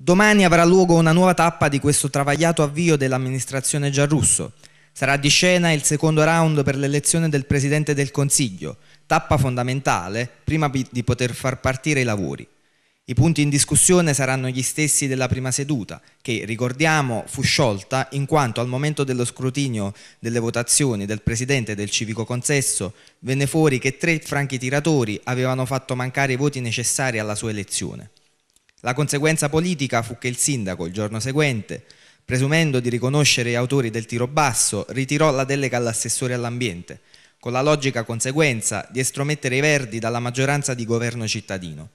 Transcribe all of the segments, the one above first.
Domani avrà luogo una nuova tappa di questo travagliato avvio dell'amministrazione Giarrusso. Sarà di scena il secondo round per l'elezione del Presidente del Consiglio, tappa fondamentale prima di poter far partire i lavori. I punti in discussione saranno gli stessi della prima seduta, che ricordiamo fu sciolta in quanto al momento dello scrutinio delle votazioni del Presidente del Civico Consesso venne fuori che tre franchi tiratori avevano fatto mancare i voti necessari alla sua elezione. La conseguenza politica fu che il sindaco, il giorno seguente, presumendo di riconoscere gli autori del tiro basso, ritirò la delega all'assessore all'ambiente, con la logica conseguenza di estromettere i Verdi dalla maggioranza di governo cittadino.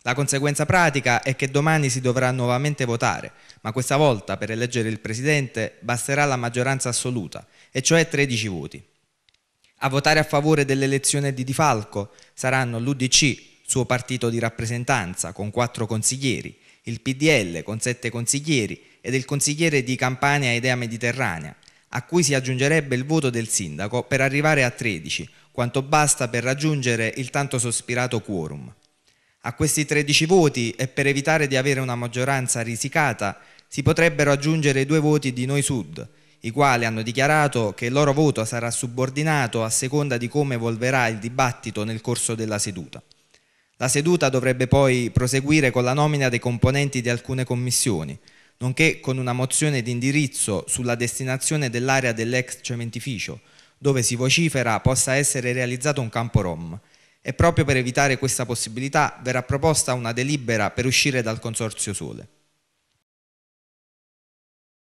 La conseguenza pratica è che domani si dovrà nuovamente votare, ma questa volta per eleggere il presidente basterà la maggioranza assoluta, e cioè 13 voti. A votare a favore dell'elezione di Di Falco saranno l'UDC, suo partito di rappresentanza con quattro consiglieri, il PDL con sette consiglieri ed il consigliere di Campania Idea Mediterranea, a cui si aggiungerebbe il voto del sindaco per arrivare a 13, quanto basta per raggiungere il tanto sospirato quorum. A questi 13 voti e per evitare di avere una maggioranza risicata si potrebbero aggiungere due voti di Noi Sud, i quali hanno dichiarato che il loro voto sarà subordinato a seconda di come evolverà il dibattito nel corso della seduta. La seduta dovrebbe poi proseguire con la nomina dei componenti di alcune commissioni, nonché con una mozione di indirizzo sulla destinazione dell'area dell'ex cementificio, dove si vocifera possa essere realizzato un campo rom. E proprio per evitare questa possibilità verrà proposta una delibera per uscire dal Consorzio Sole.